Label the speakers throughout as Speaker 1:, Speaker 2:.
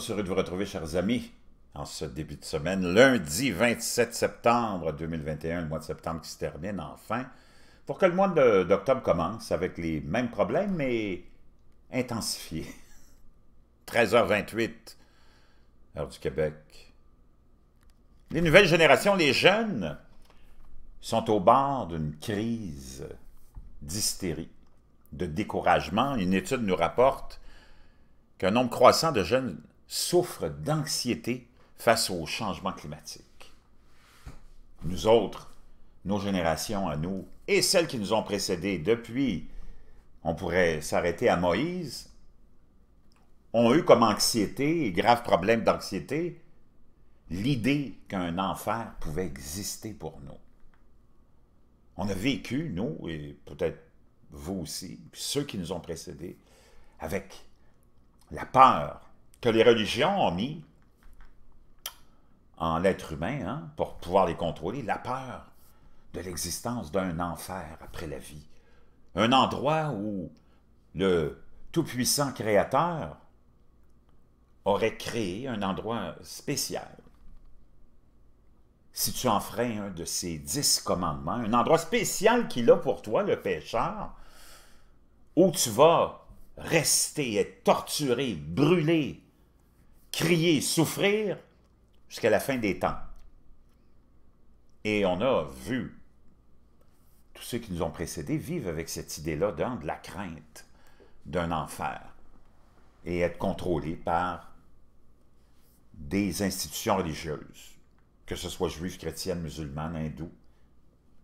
Speaker 1: tous de vous retrouver, chers amis, en ce début de semaine, lundi 27 septembre 2021, le mois de septembre qui se termine enfin, pour que le mois d'octobre commence avec les mêmes problèmes, mais intensifiés. 13h28, heure du Québec. Les nouvelles générations, les jeunes, sont au bord d'une crise d'hystérie, de découragement. Une étude nous rapporte qu'un nombre croissant de jeunes souffrent d'anxiété face au changement climatique. Nous autres, nos générations à nous et celles qui nous ont précédés depuis, on pourrait s'arrêter à Moïse, ont eu comme anxiété, grave problème d'anxiété, l'idée qu'un enfer pouvait exister pour nous. On a vécu, nous, et peut-être vous aussi, ceux qui nous ont précédés, avec la peur que les religions ont mis en l'être humain, hein, pour pouvoir les contrôler, la peur de l'existence d'un enfer après la vie. Un endroit où le tout-puissant créateur aurait créé un endroit spécial. Si tu en enfreins un de ces dix commandements, un endroit spécial qu'il a pour toi, le pécheur, où tu vas rester, être torturé, brûlé, crier, souffrir jusqu'à la fin des temps. Et on a vu, tous ceux qui nous ont précédés vivre avec cette idée-là de la crainte d'un enfer et être contrôlés par des institutions religieuses, que ce soit juifs, chrétiennes, musulmanes, hindous,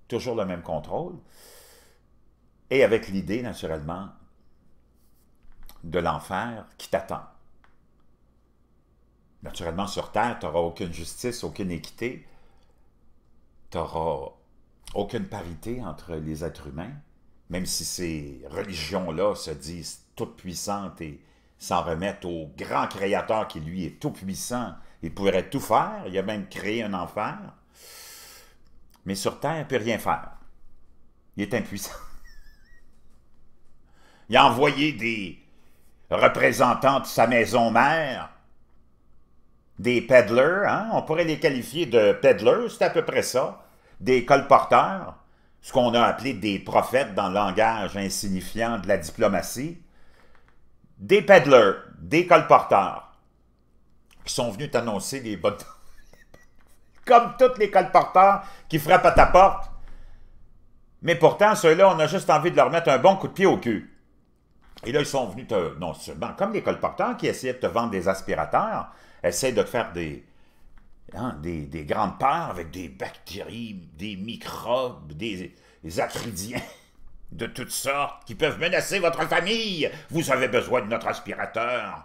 Speaker 1: toujours le même contrôle, et avec l'idée, naturellement, de l'enfer qui t'attend. Naturellement, sur Terre, tu n'auras aucune justice, aucune équité. Tu n'auras aucune parité entre les êtres humains, même si ces religions-là se disent toutes puissantes et s'en remettent au grand créateur qui, lui, est tout puissant. Il pourrait tout faire. Il a même créé un enfer. Mais sur Terre, il ne peut rien faire. Il est impuissant. Il a envoyé des représentants de sa maison mère des peddlers, hein? on pourrait les qualifier de peddlers, c'est à peu près ça, des colporteurs, ce qu'on a appelé des prophètes dans le langage insignifiant de la diplomatie, des peddlers, des colporteurs, qui sont venus t'annoncer des bonnes... Comme tous les colporteurs qui frappent à ta porte. Mais pourtant, ceux-là, on a juste envie de leur mettre un bon coup de pied au cul. Et là, ils sont venus te, non seulement comme les colporteurs qui essayaient de te vendre des aspirateurs, essaie de faire hein, des, des, grandes parts avec des bactéries, des microbes, des, acridiens de toutes sortes qui peuvent menacer votre famille. Vous avez besoin de notre aspirateur.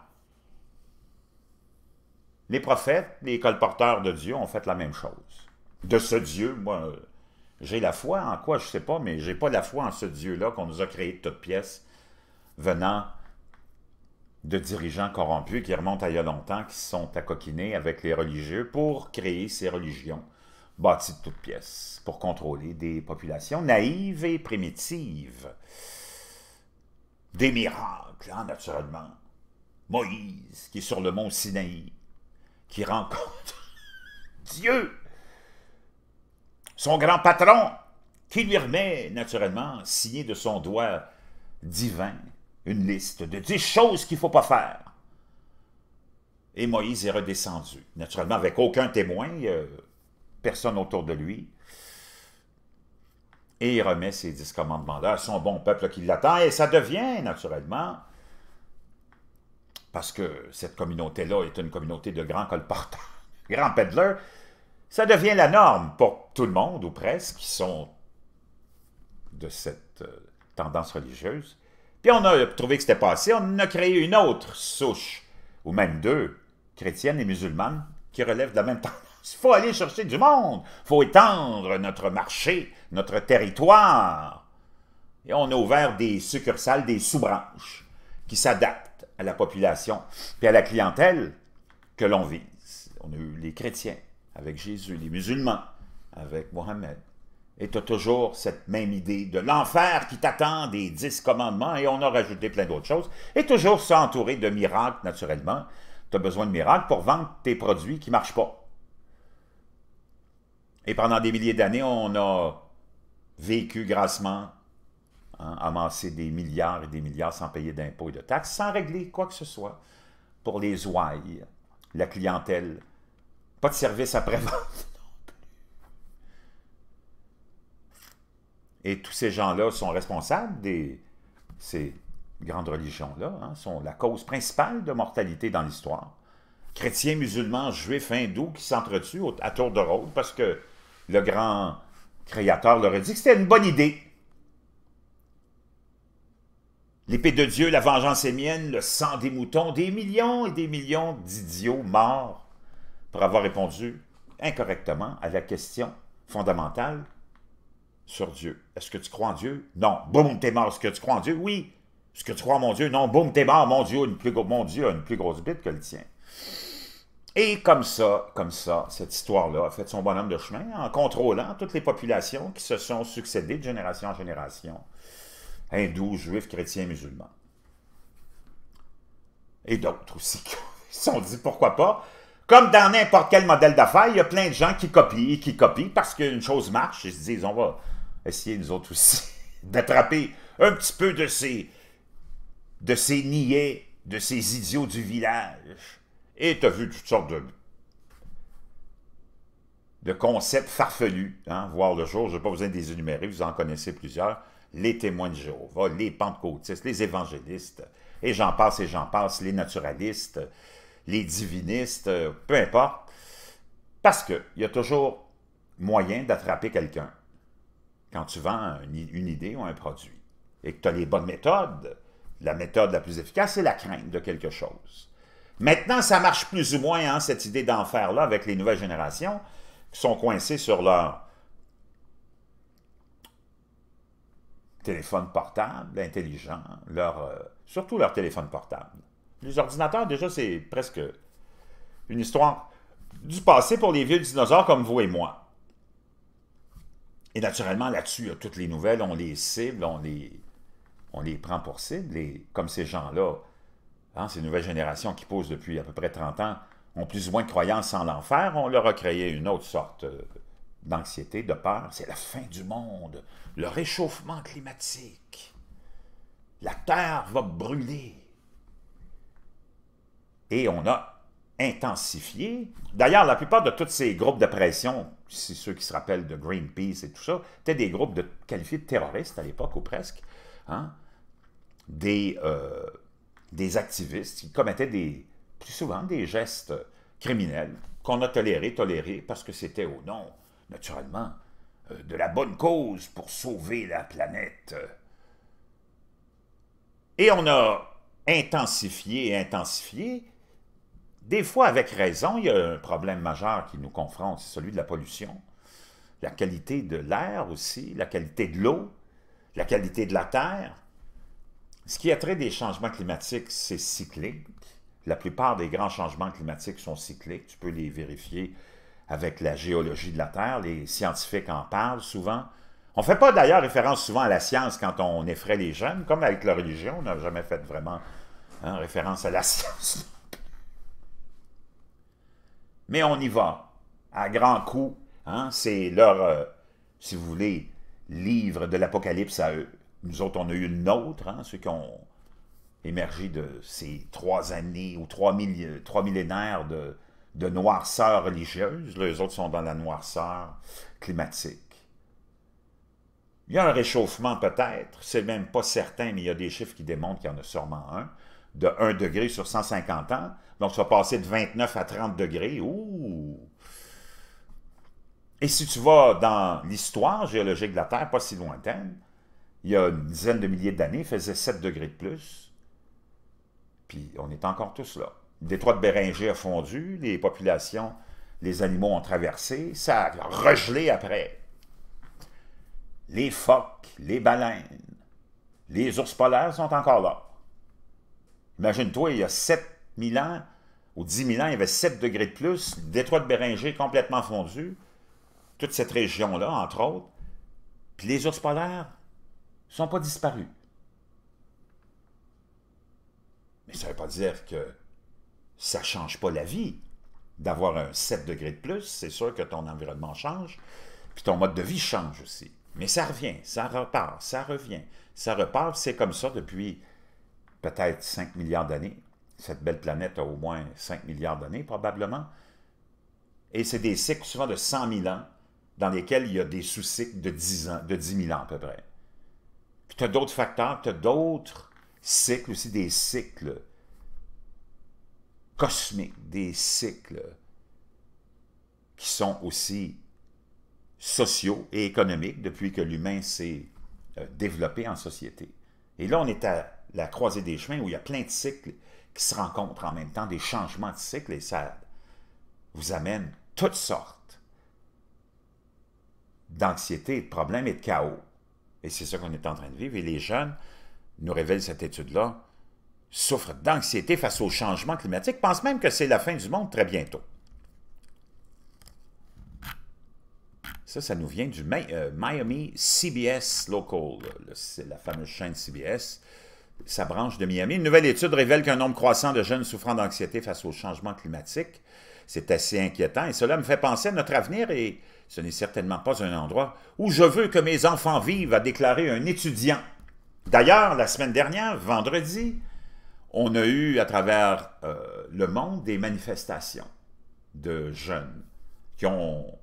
Speaker 1: Les prophètes, les colporteurs de Dieu ont fait la même chose. De ce Dieu, moi, j'ai la foi en quoi, je ne sais pas, mais j'ai pas la foi en ce Dieu-là qu'on nous a créé de toutes pièces, venant de dirigeants corrompus qui remontent à il y a longtemps, qui se sont accoquinés avec les religieux pour créer ces religions bâties de toutes pièces, pour contrôler des populations naïves et primitives. Des miracles, hein, naturellement. Moïse, qui est sur le mont Sinaï, qui rencontre Dieu, son grand patron, qui lui remet, naturellement, signé de son doigt divin, une liste de dix choses qu'il ne faut pas faire. Et Moïse est redescendu, naturellement avec aucun témoin, euh, personne autour de lui. Et il remet ses dix commandements à son bon peuple qui l'attend, et ça devient naturellement, parce que cette communauté-là est une communauté de grands colporteurs, grands peddlers, ça devient la norme pour tout le monde, ou presque, qui sont de cette euh, tendance religieuse. Et on a trouvé que c'était passé, on a créé une autre souche, ou même deux, chrétiennes et musulmanes, qui relèvent de la même tendance. Il faut aller chercher du monde, il faut étendre notre marché, notre territoire. Et on a ouvert des succursales, des sous-branches qui s'adaptent à la population et à la clientèle que l'on vise. On a eu les chrétiens avec Jésus, les musulmans avec Mohammed, et tu as toujours cette même idée de l'enfer qui t'attend, des dix commandements, et on a rajouté plein d'autres choses. Et toujours s'entourer de miracles, naturellement. Tu as besoin de miracles pour vendre tes produits qui ne marchent pas. Et pendant des milliers d'années, on a vécu grassement, hein, amassé des milliards et des milliards sans payer d'impôts et de taxes, sans régler quoi que ce soit pour les ouailles, la clientèle. Pas de service après-vente. Et tous ces gens-là sont responsables de Ces grandes religions-là hein, sont la cause principale de mortalité dans l'histoire. Chrétiens, musulmans, juifs, hindous qui s'entretuent à tour de rôle parce que le grand créateur leur a dit que c'était une bonne idée. L'épée de Dieu, la vengeance est mienne, le sang des moutons, des millions et des millions d'idiots morts pour avoir répondu incorrectement à la question fondamentale sur Dieu. Est-ce que tu crois en Dieu? Non. Boum, t'es mort. Est-ce que tu crois en Dieu? Oui. Est-ce que tu crois en mon Dieu? Non. Boum, t'es mort. Mon Dieu, une plus, mon Dieu a une plus grosse bite que le tien. Et comme ça, comme ça, cette histoire-là a fait son bonhomme de chemin en contrôlant toutes les populations qui se sont succédées de génération en génération, hindous, juifs, chrétiens, musulmans. Et d'autres aussi qui se sont dit pourquoi pas. Comme dans n'importe quel modèle d'affaires, il y a plein de gens qui copient et qui copient parce qu'une chose marche, ils se disent on va, essayer, nous autres aussi, d'attraper un petit peu de ces, de ces niais, de ces idiots du village. Et as vu toutes sortes de, de concepts farfelus, hein, voir le jour, je n'ai pas besoin de les énumérer, vous en connaissez plusieurs, les témoins de Jéhovah, les pentecôtistes, les évangélistes, et j'en passe et j'en passe, les naturalistes, les divinistes, euh, peu importe, parce qu'il y a toujours moyen d'attraper quelqu'un quand tu vends une idée ou un produit et que tu as les bonnes méthodes, la méthode la plus efficace, c'est la crainte de quelque chose. Maintenant, ça marche plus ou moins, hein, cette idée d'enfer-là, avec les nouvelles générations qui sont coincées sur leur téléphone portable intelligent, leur, euh, surtout leur téléphone portable. Les ordinateurs, déjà, c'est presque une histoire du passé pour les vieux dinosaures comme vous et moi. Et naturellement, là-dessus, toutes les nouvelles, on les cible, on les, on les prend pour cible. Et comme ces gens-là, hein, ces nouvelles générations qui posent depuis à peu près 30 ans, ont plus ou moins de croyances en l'enfer, on leur a créé une autre sorte euh, d'anxiété, de peur. C'est la fin du monde, le réchauffement climatique. La Terre va brûler. Et on a intensifié. D'ailleurs, la plupart de tous ces groupes de pression, c'est ceux qui se rappellent de Greenpeace et tout ça, étaient des groupes de, qualifiés de terroristes à l'époque, ou presque. Hein. Des, euh, des activistes qui commettaient des, plus souvent des gestes criminels qu'on a tolérés, tolérés, parce que c'était au nom, naturellement, euh, de la bonne cause pour sauver la planète. Et on a intensifié, intensifié, des fois avec raison, il y a un problème majeur qui nous confronte, c'est celui de la pollution, la qualité de l'air aussi, la qualité de l'eau, la qualité de la terre. Ce qui a trait des changements climatiques, c'est cyclique. La plupart des grands changements climatiques sont cycliques. Tu peux les vérifier avec la géologie de la Terre. Les scientifiques en parlent souvent. On ne fait pas d'ailleurs référence souvent à la science quand on effraie les jeunes, comme avec la religion. On n'a jamais fait vraiment hein, référence à la science. Mais on y va, à grands coups. Hein? C'est leur, euh, si vous voulez, livre de l'Apocalypse à eux. Nous autres, on a eu une autre, hein, ceux qui ont émergé de ces trois années ou trois, millénaires de, noirceur religieuse. Les autres sont dans la noirceur climatique. Il y a un réchauffement peut-être, c'est même pas certain, mais il y a des chiffres qui démontrent qu'il y en a sûrement un, de 1 degré sur 150 ans, donc, ça vas passer de 29 à 30 degrés. Ouh! Et si tu vas dans l'histoire géologique de la Terre, pas si lointaine, il y a une dizaine de milliers d'années, il faisait 7 degrés de plus. Puis on est encore tous là. Le détroit de Béringer a fondu, les populations, les animaux ont traversé, ça a regelé après. Les phoques, les baleines, les ours polaires sont encore là. Imagine-toi, il y a 7 mille ans ou 10 000 ans, il y avait 7 degrés de plus, le détroit de Béringer complètement fondu, toute cette région-là, entre autres, puis les ours polaires ne sont pas disparus. Mais ça ne veut pas dire que ça ne change pas la vie. D'avoir un 7 degrés de plus, c'est sûr que ton environnement change, puis ton mode de vie change aussi. Mais ça revient, ça repart, ça revient, ça repart. C'est comme ça depuis peut-être 5 milliards d'années cette belle planète a au moins 5 milliards d'années probablement. Et c'est des cycles souvent de 100 000 ans dans lesquels il y a des sous-cycles de 10, ans, de 000 ans à peu près. Puis tu as d'autres facteurs, tu as d'autres cycles aussi, des cycles cosmiques, des cycles qui sont aussi sociaux et économiques depuis que l'humain s'est euh, développé en société. Et là, on est à la croisée des chemins où il y a plein de cycles qui se rencontrent en même temps, des changements de cycle, et ça vous amène toutes sortes d'anxiété, de problèmes et de chaos. Et c'est ça qu'on est en train de vivre. Et les jeunes, nous révèle cette étude-là, souffrent d'anxiété face aux changements climatiques, pensent même que c'est la fin du monde très bientôt. Ça, ça nous vient du euh, Miami CBS Local, c'est la fameuse chaîne CBS sa branche de Miami. Une nouvelle étude révèle qu'un nombre croissant de jeunes souffrant d'anxiété face au changement climatique, c'est assez inquiétant et cela me fait penser à notre avenir et ce n'est certainement pas un endroit où je veux que mes enfants vivent, a déclaré un étudiant. D'ailleurs, la semaine dernière, vendredi, on a eu à travers euh, le monde des manifestations de jeunes qui ont,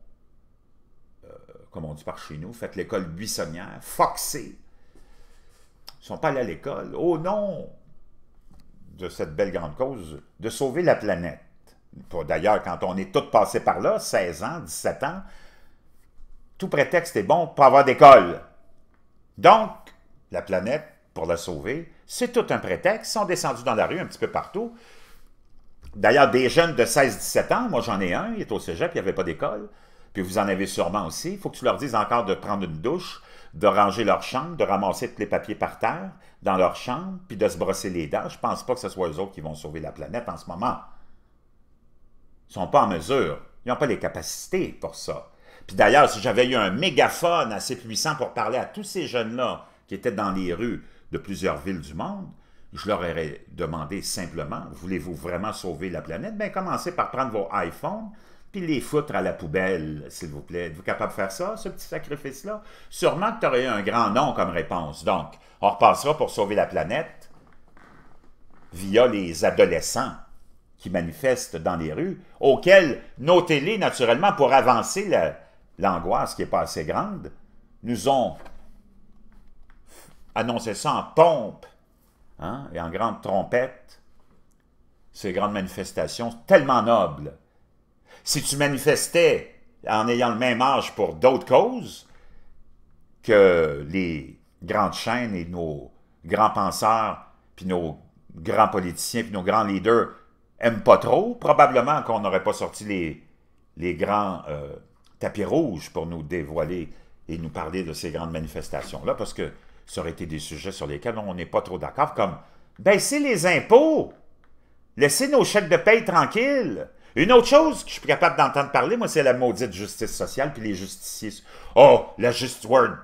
Speaker 1: euh, comme on dit par chez nous, fait l'école buissonnière, foxé ne sont pas allés à l'école au nom de cette belle grande cause de sauver la planète. D'ailleurs, quand on est tous passés par là, 16 ans, 17 ans, tout prétexte est bon pour avoir d'école. Donc, la planète, pour la sauver, c'est tout un prétexte. Ils sont descendus dans la rue un petit peu partout. D'ailleurs, des jeunes de 16-17 ans, moi j'en ai un, il est au cégep, il n'y avait pas d'école, puis vous en avez sûrement aussi, il faut que tu leur dises encore de prendre une douche, de ranger leur chambre, de ramasser tous les papiers par terre dans leur chambre, puis de se brosser les dents. Je ne pense pas que ce soit eux autres qui vont sauver la planète en ce moment. Ils sont pas en mesure. Ils n'ont pas les capacités pour ça. Puis d'ailleurs, si j'avais eu un mégaphone assez puissant pour parler à tous ces jeunes-là qui étaient dans les rues de plusieurs villes du monde, je leur aurais demandé simplement, voulez-vous vraiment sauver la planète? Bien, commencez par prendre vos iPhones, puis les foutre à la poubelle, s'il vous plaît. Êtes-vous capable de faire ça, ce petit sacrifice-là? Sûrement que tu aurais eu un grand nom comme réponse. Donc, on repassera pour sauver la planète via les adolescents qui manifestent dans les rues, auxquels nos télés, naturellement, pour avancer l'angoisse qui n'est pas assez grande, nous ont annoncé ça en pompe hein, et en grande trompette, ces grandes manifestations tellement nobles si tu manifestais en ayant le même âge pour d'autres causes que les grandes chaînes et nos grands penseurs, puis nos grands politiciens, puis nos grands leaders aiment pas trop, probablement qu'on n'aurait pas sorti les, les grands euh, tapis rouges pour nous dévoiler et nous parler de ces grandes manifestations-là, parce que ça aurait été des sujets sur lesquels on n'est pas trop d'accord, comme baisser les impôts, laisser nos chèques de paie tranquilles, une autre chose que je suis capable d'entendre parler, moi, c'est la maudite justice sociale puis les justiciers. Oh, la Just Word,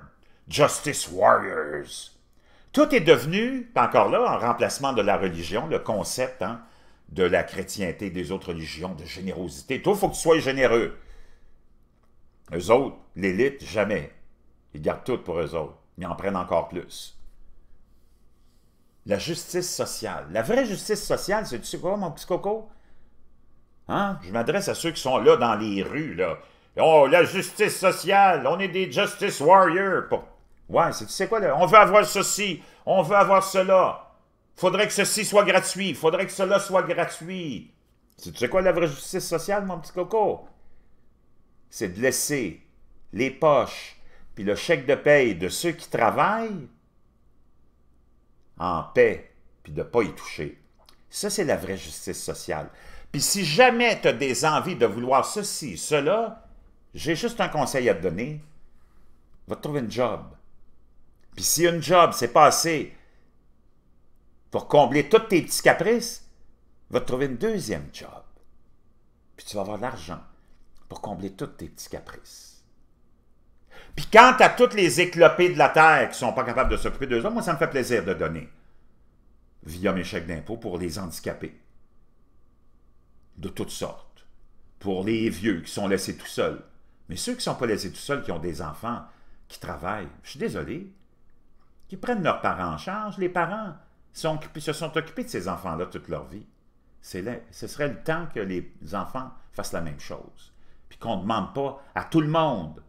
Speaker 1: Justice Warriors. Tout est devenu, pas encore là, en remplacement de la religion, le concept hein, de la chrétienté, des autres religions, de générosité. Toi, il faut que tu sois généreux. Eux autres, l'élite, jamais. Ils gardent tout pour eux autres, mais en prennent encore plus. La justice sociale. La vraie justice sociale, c'est, tu quoi, mon petit coco? Hein? Je m'adresse à ceux qui sont là dans les rues, là. Oh, la justice sociale, on est des justice warriors. Ouais, c'est tu sais quoi, là? On veut avoir ceci, on veut avoir cela. Faudrait que ceci soit gratuit, faudrait que cela soit gratuit. Tu sais quoi la vraie justice sociale, mon petit coco? C'est de laisser les poches puis le chèque de paye de ceux qui travaillent en paix, puis de ne pas y toucher. Ça, c'est la vraie justice sociale. Puis si jamais tu as des envies de vouloir ceci, cela, j'ai juste un conseil à te donner. Va te trouver une job. Puis si une job, c'est pas assez pour combler toutes tes petits caprices, va te trouver une deuxième job. Puis tu vas avoir de l'argent pour combler toutes tes petits caprices. Puis tu as toutes les éclopées de la terre qui ne sont pas capables de s'occuper d'eux moi, ça me fait plaisir de donner via mes chèques d'impôt pour les handicapés de toutes sortes. Pour les vieux qui sont laissés tout seuls. Mais ceux qui ne sont pas laissés tout seuls, qui ont des enfants, qui travaillent, je suis désolé, qui prennent leurs parents en charge, les parents se sont occupés de ces enfants-là toute leur vie. Là, ce serait le temps que les enfants fassent la même chose. Puis qu'on ne demande pas à tout le monde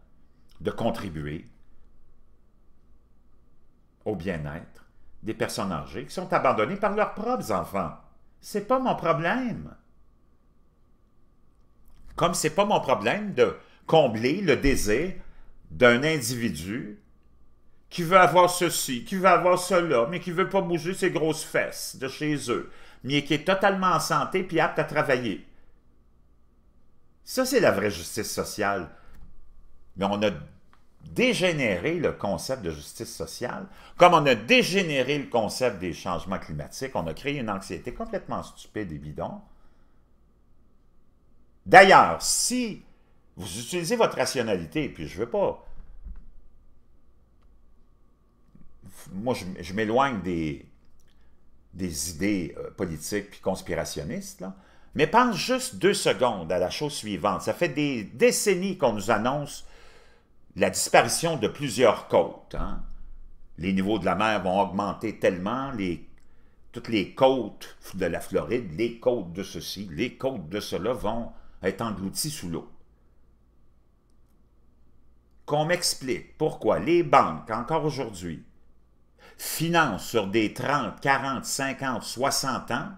Speaker 1: de contribuer au bien-être des personnes âgées qui sont abandonnées par leurs propres enfants. C'est pas mon problème comme c'est pas mon problème de combler le désir d'un individu qui veut avoir ceci, qui veut avoir cela, mais qui veut pas bouger ses grosses fesses de chez eux, mais qui est totalement en santé puis apte à travailler. Ça, c'est la vraie justice sociale. Mais on a dégénéré le concept de justice sociale, comme on a dégénéré le concept des changements climatiques, on a créé une anxiété complètement stupide et bidon. D'ailleurs, si vous utilisez votre rationalité, puis je ne veux pas... Moi, je, m'éloigne des, des idées euh, politiques puis conspirationnistes, mais pense juste deux secondes à la chose suivante. Ça fait des décennies qu'on nous annonce la disparition de plusieurs côtes. Hein. Les niveaux de la mer vont augmenter tellement, les, toutes les côtes de la Floride, les côtes de ceci, les côtes de cela vont est englouti sous l'eau. Qu'on m'explique pourquoi les banques, encore aujourd'hui, financent sur des 30, 40, 50, 60 ans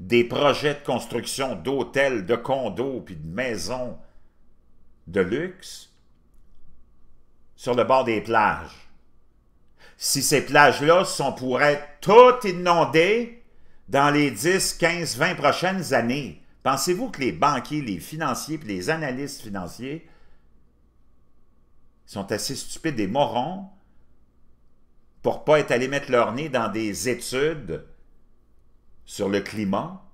Speaker 1: des projets de construction d'hôtels, de condos, puis de maisons de luxe sur le bord des plages. Si ces plages-là sont pour être toutes inondées dans les 10, 15, 20 prochaines années, Pensez-vous que les banquiers, les financiers et les analystes financiers sont assez stupides et morons pour pas être allés mettre leur nez dans des études sur le climat?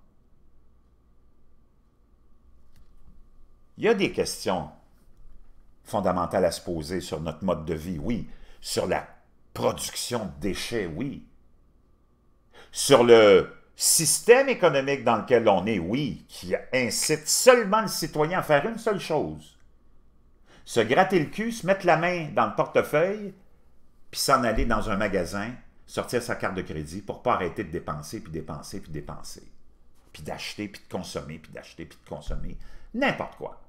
Speaker 1: Il y a des questions fondamentales à se poser sur notre mode de vie, oui. Sur la production de déchets, oui. Sur le système économique dans lequel on est, oui, qui incite seulement le citoyen à faire une seule chose, se gratter le cul, se mettre la main dans le portefeuille, puis s'en aller dans un magasin, sortir sa carte de crédit pour pas arrêter de dépenser, puis dépenser, puis dépenser, puis d'acheter, puis de consommer, puis d'acheter, puis de consommer, n'importe quoi.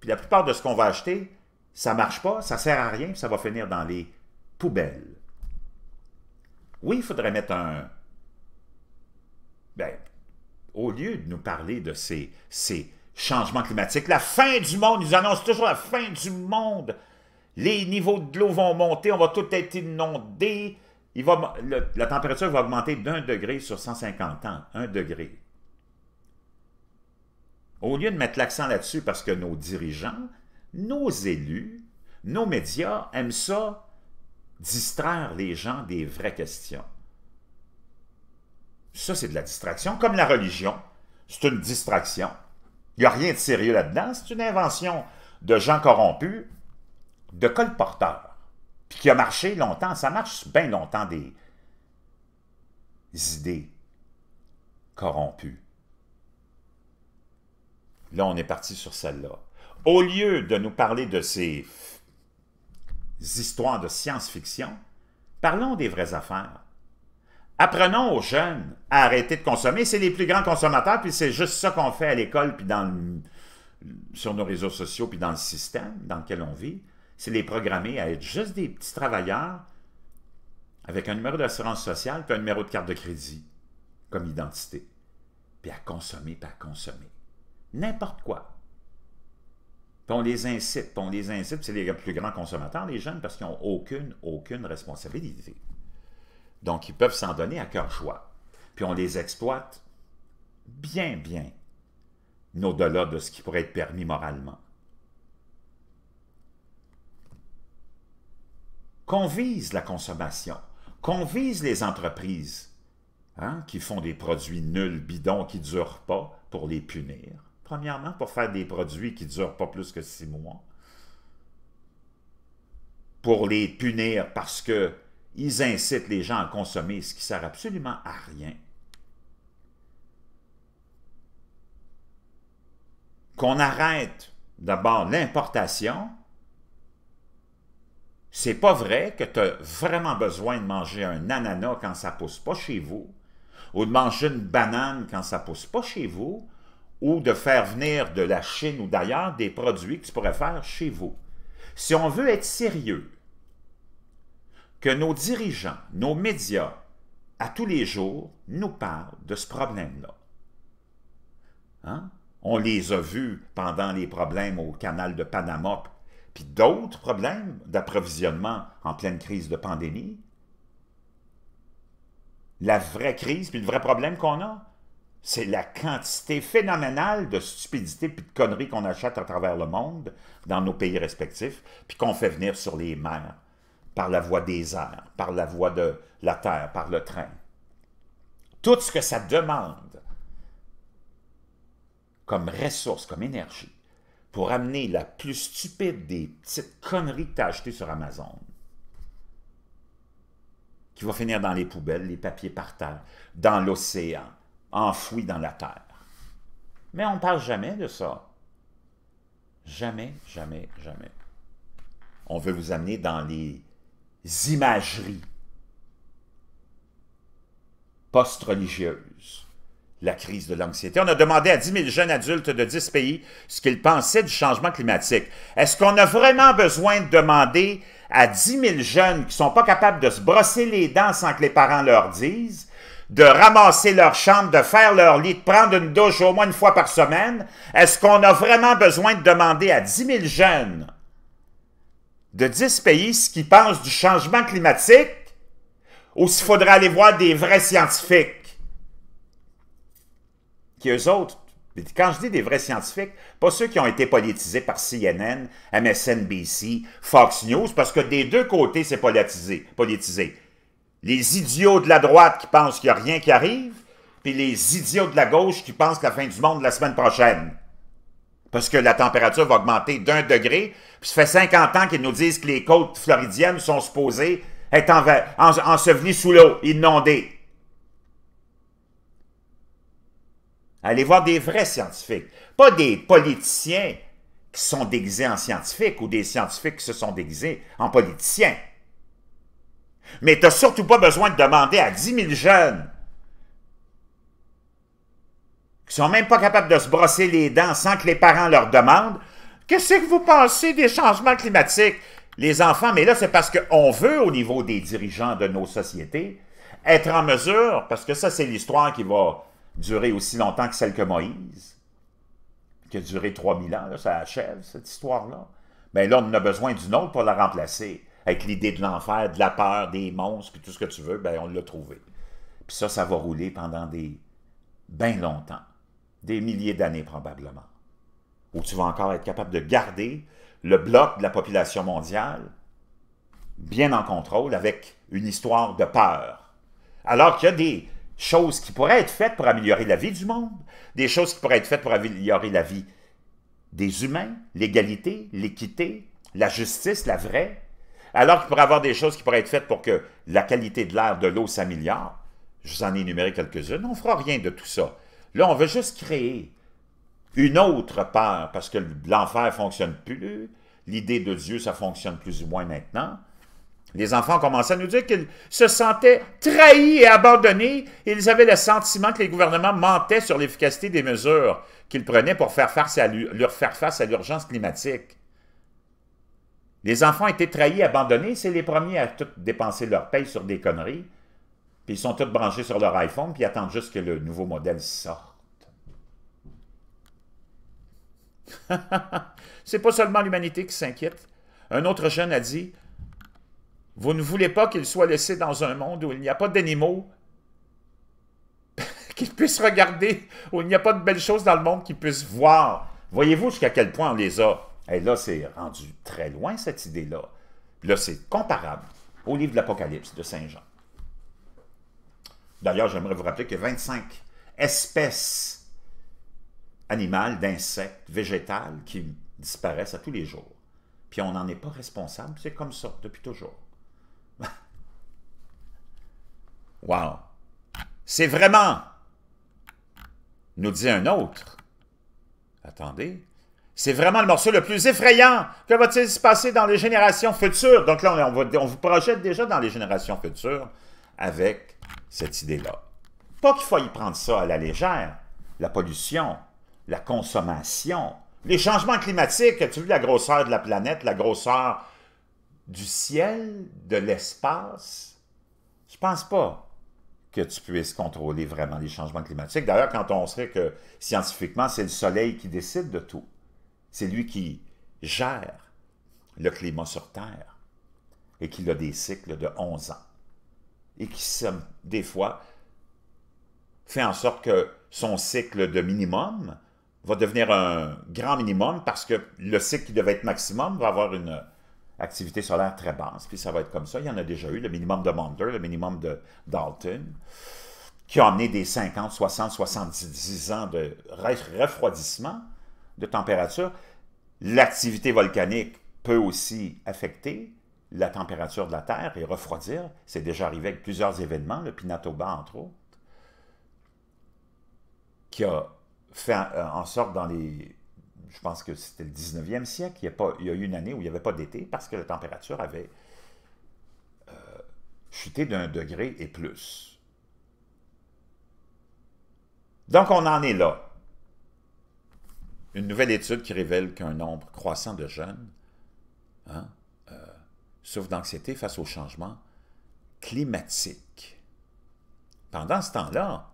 Speaker 1: Puis la plupart de ce qu'on va acheter, ça marche pas, ça sert à rien, ça va finir dans les poubelles. Oui, il faudrait mettre un, ben, au lieu de nous parler de ces, changements climatiques, la fin du monde, ils nous annoncent toujours la fin du monde. Les niveaux de l'eau vont monter, on va tout être inondé. Il va, la température va augmenter d'un degré sur 150 ans, un degré. Au lieu de mettre l'accent là-dessus parce que nos dirigeants, nos élus, nos médias aiment ça distraire les gens des vraies questions. Ça, c'est de la distraction, comme la religion. C'est une distraction. Il n'y a rien de sérieux là-dedans. C'est une invention de gens corrompus, de colporteurs, puis qui a marché longtemps. Ça marche bien longtemps des, des idées corrompues. Là, on est parti sur celle-là. Au lieu de nous parler de ces histoires de science-fiction, parlons des vraies affaires. Apprenons aux jeunes à arrêter de consommer. C'est les plus grands consommateurs, puis c'est juste ça qu'on fait à l'école, puis dans sur nos réseaux sociaux, puis dans le système dans lequel on vit. C'est les programmer à être juste des petits travailleurs avec un numéro d'assurance sociale puis un numéro de carte de crédit comme identité. Puis à consommer, puis à consommer. N'importe quoi. Puis on les incite, puis on les incite, c'est les plus grands consommateurs, les jeunes, parce qu'ils n'ont aucune, aucune responsabilité. Donc, ils peuvent s'en donner à cœur joie. Puis on les exploite bien, bien au-delà de ce qui pourrait être permis moralement. Qu'on vise la consommation, qu'on vise les entreprises hein, qui font des produits nuls, bidons, qui ne durent pas, pour les punir. Premièrement, pour faire des produits qui ne durent pas plus que six mois. Pour les punir parce que ils incitent les gens à consommer ce qui sert absolument à rien. Qu'on arrête d'abord l'importation. C'est pas vrai que tu as vraiment besoin de manger un ananas quand ça pousse pas chez vous, ou de manger une banane quand ça pousse pas chez vous, ou de faire venir de la Chine ou d'ailleurs des produits que tu pourrais faire chez vous. Si on veut être sérieux, que nos dirigeants, nos médias, à tous les jours, nous parlent de ce problème-là. Hein? On les a vus pendant les problèmes au canal de Panama, puis d'autres problèmes d'approvisionnement en pleine crise de pandémie. La vraie crise, puis le vrai problème qu'on a, c'est la quantité phénoménale de stupidité puis de conneries qu'on achète à travers le monde, dans nos pays respectifs, puis qu'on fait venir sur les mers par la voie des airs, par la voie de la terre, par le train. Tout ce que ça demande comme ressource, comme énergie, pour amener la plus stupide des petites conneries que tu as achetées sur Amazon, qui va finir dans les poubelles, les papiers par terre, dans l'océan, enfoui dans la terre. Mais on ne parle jamais de ça. Jamais, jamais, jamais. On veut vous amener dans les imageries post-religieuses. La crise de l'anxiété. On a demandé à 10 000 jeunes adultes de 10 pays ce qu'ils pensaient du changement climatique. Est-ce qu'on a vraiment besoin de demander à 10 000 jeunes qui ne sont pas capables de se brosser les dents sans que les parents leur disent de ramasser leur chambre, de faire leur lit, de prendre une douche au moins une fois par semaine, est-ce qu'on a vraiment besoin de demander à 10 000 jeunes de 10 pays ce pensent du changement climatique ou s'il faudra aller voir des vrais scientifiques. Qui eux autres, quand je dis des vrais scientifiques, pas ceux qui ont été politisés par CNN, MSNBC, Fox News, parce que des deux côtés, c'est politisé, politisé. Les idiots de la droite qui pensent qu'il n'y a rien qui arrive, puis les idiots de la gauche qui pensent que la fin du monde la semaine prochaine parce que la température va augmenter d'un degré. Puis ça fait 50 ans qu'ils nous disent que les côtes floridiennes sont supposées être en, ensevelies sous l'eau, inondées. Allez voir des vrais scientifiques, pas des politiciens qui sont déguisés en scientifiques ou des scientifiques qui se sont déguisés en politiciens. Mais tu n'as surtout pas besoin de demander à 10 000 jeunes qui sont même pas capables de se brosser les dents sans que les parents leur demandent Qu'est-ce que vous pensez des changements climatiques Les enfants, mais là, c'est parce qu'on veut, au niveau des dirigeants de nos sociétés, être en mesure, parce que ça, c'est l'histoire qui va durer aussi longtemps que celle que Moïse, qui a duré 3000 ans, ça achève cette histoire-là. Mais là, on a besoin d'une autre pour la remplacer. Avec l'idée de l'enfer, de la peur, des monstres, puis tout ce que tu veux, bien, on l'a trouvé. Puis ça, ça va rouler pendant des bien longtemps des milliers d'années probablement, où tu vas encore être capable de garder le bloc de la population mondiale bien en contrôle avec une histoire de peur. Alors qu'il y a des choses qui pourraient être faites pour améliorer la vie du monde, des choses qui pourraient être faites pour améliorer la vie des humains, l'égalité, l'équité, la justice, la vraie, alors qu'il pourrait y avoir des choses qui pourraient être faites pour que la qualité de l'air, de l'eau s'améliore. Je vous en ai énuméré quelques-unes. On ne fera rien de tout ça. Là, on veut juste créer une autre peur, parce que l'enfer ne fonctionne plus, l'idée de Dieu, ça fonctionne plus ou moins maintenant. Les enfants commençaient à nous dire qu'ils se sentaient trahis et abandonnés, ils avaient le sentiment que les gouvernements mentaient sur l'efficacité des mesures qu'ils prenaient pour faire face à leur faire face à l'urgence climatique. Les enfants étaient trahis, abandonnés, c'est les premiers à tout dépenser leur paye sur des conneries ils sont tous branchés sur leur iPhone, puis attendent juste que le nouveau modèle sorte. C'est pas seulement l'humanité qui s'inquiète. Un autre jeune a dit Vous ne voulez pas qu'il soit laissé dans un monde où il n'y a pas d'animaux, qu'il puisse regarder, où il n'y a pas de belles choses dans le monde qu'il puisse voir. Voyez-vous jusqu'à quel point on les a. Et là, c'est rendu très loin cette idée-là. Là, là c'est comparable au livre de l'Apocalypse de Saint Jean. D'ailleurs, j'aimerais vous rappeler que 25 espèces animales, d'insectes, végétales, qui disparaissent à tous les jours. Puis on n'en est pas responsable, c'est comme ça, depuis toujours. wow! C'est vraiment, nous dit un autre. Attendez, c'est vraiment le morceau le plus effrayant. Que va-t-il se passer dans les générations futures? Donc là, on vous projette déjà dans les générations futures avec cette idée-là. Pas qu'il faut y prendre ça à la légère. La pollution, la consommation, les changements climatiques. As-tu vu la grosseur de la planète, la grosseur du ciel, de l'espace? Je pense pas que tu puisses contrôler vraiment les changements climatiques. D'ailleurs, quand on sait que scientifiquement, c'est le soleil qui décide de tout. C'est lui qui gère le climat sur Terre et qu'il a des cycles de 11 ans et qui, des fois, fait en sorte que son cycle de minimum va devenir un grand minimum parce que le cycle qui devait être maximum va avoir une activité solaire très basse, puis ça va être comme ça. Il y en a déjà eu, le minimum de Maunder, le minimum de Dalton, qui a amené des 50, 60, 70 ans de refroidissement de température. L'activité volcanique peut aussi affecter la température de la Terre et refroidir. C'est déjà arrivé avec plusieurs événements, le Pinatoba entre autres, qui a fait en euh, sorte dans les... Je pense que c'était le 19e siècle, il y a, eu une année où il n'y avait pas d'été parce que la température avait euh, chuté d'un degré et plus. Donc on en est là. Une nouvelle étude qui révèle qu'un nombre croissant de jeunes hein, Sauf d'anxiété face au changement climatique. Pendant ce temps-là,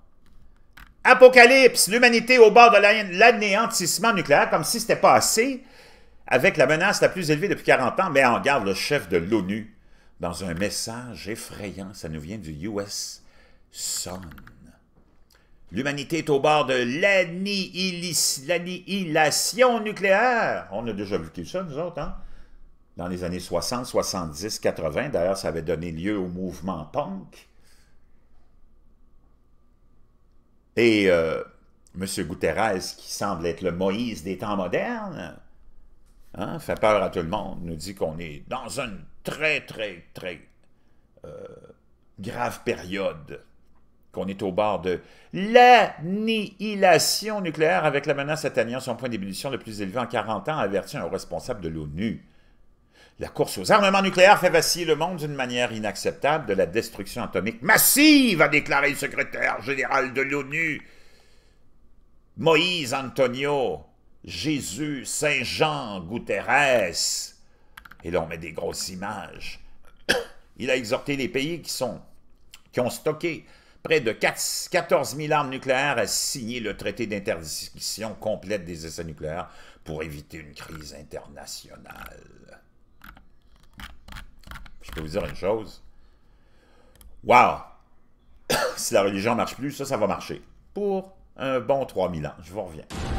Speaker 1: apocalypse, l'humanité au bord de l'anéantissement nucléaire, comme si c'était pas assez, avec la menace la plus élevée depuis 40 ans, mais en garde le chef de l'ONU dans un message effrayant, ça nous vient du US Sonne! L'humanité est au bord de l'annihilation nucléaire. On a déjà vu ça, nous autres, hein? dans les années 60, 70, 80. D'ailleurs, ça avait donné lieu au mouvement punk. Et euh, M. Guterres, qui semble être le Moïse des temps modernes, hein, fait peur à tout le monde, nous dit qu'on est dans une très, très, très euh, grave période, qu'on est au bord de l'annihilation nucléaire avec la menace atteignant son point d'ébullition le plus élevé en 40 ans, averti un responsable de l'ONU. La course aux armements nucléaires fait vaciller le monde d'une manière inacceptable de la destruction atomique massive, a déclaré le secrétaire général de l'ONU. Moïse Antonio, Jésus, Saint Jean, Guterres. Et là, on met des grosses images. Il a exhorté les pays qui, sont, qui ont stocké près de 14 000 armes nucléaires à signer le traité d'interdiction complète des essais nucléaires pour éviter une crise internationale je peux vous dire une chose. Waouh! si la religion marche plus, ça, ça va marcher. Pour un bon 3000 ans. Je vous reviens.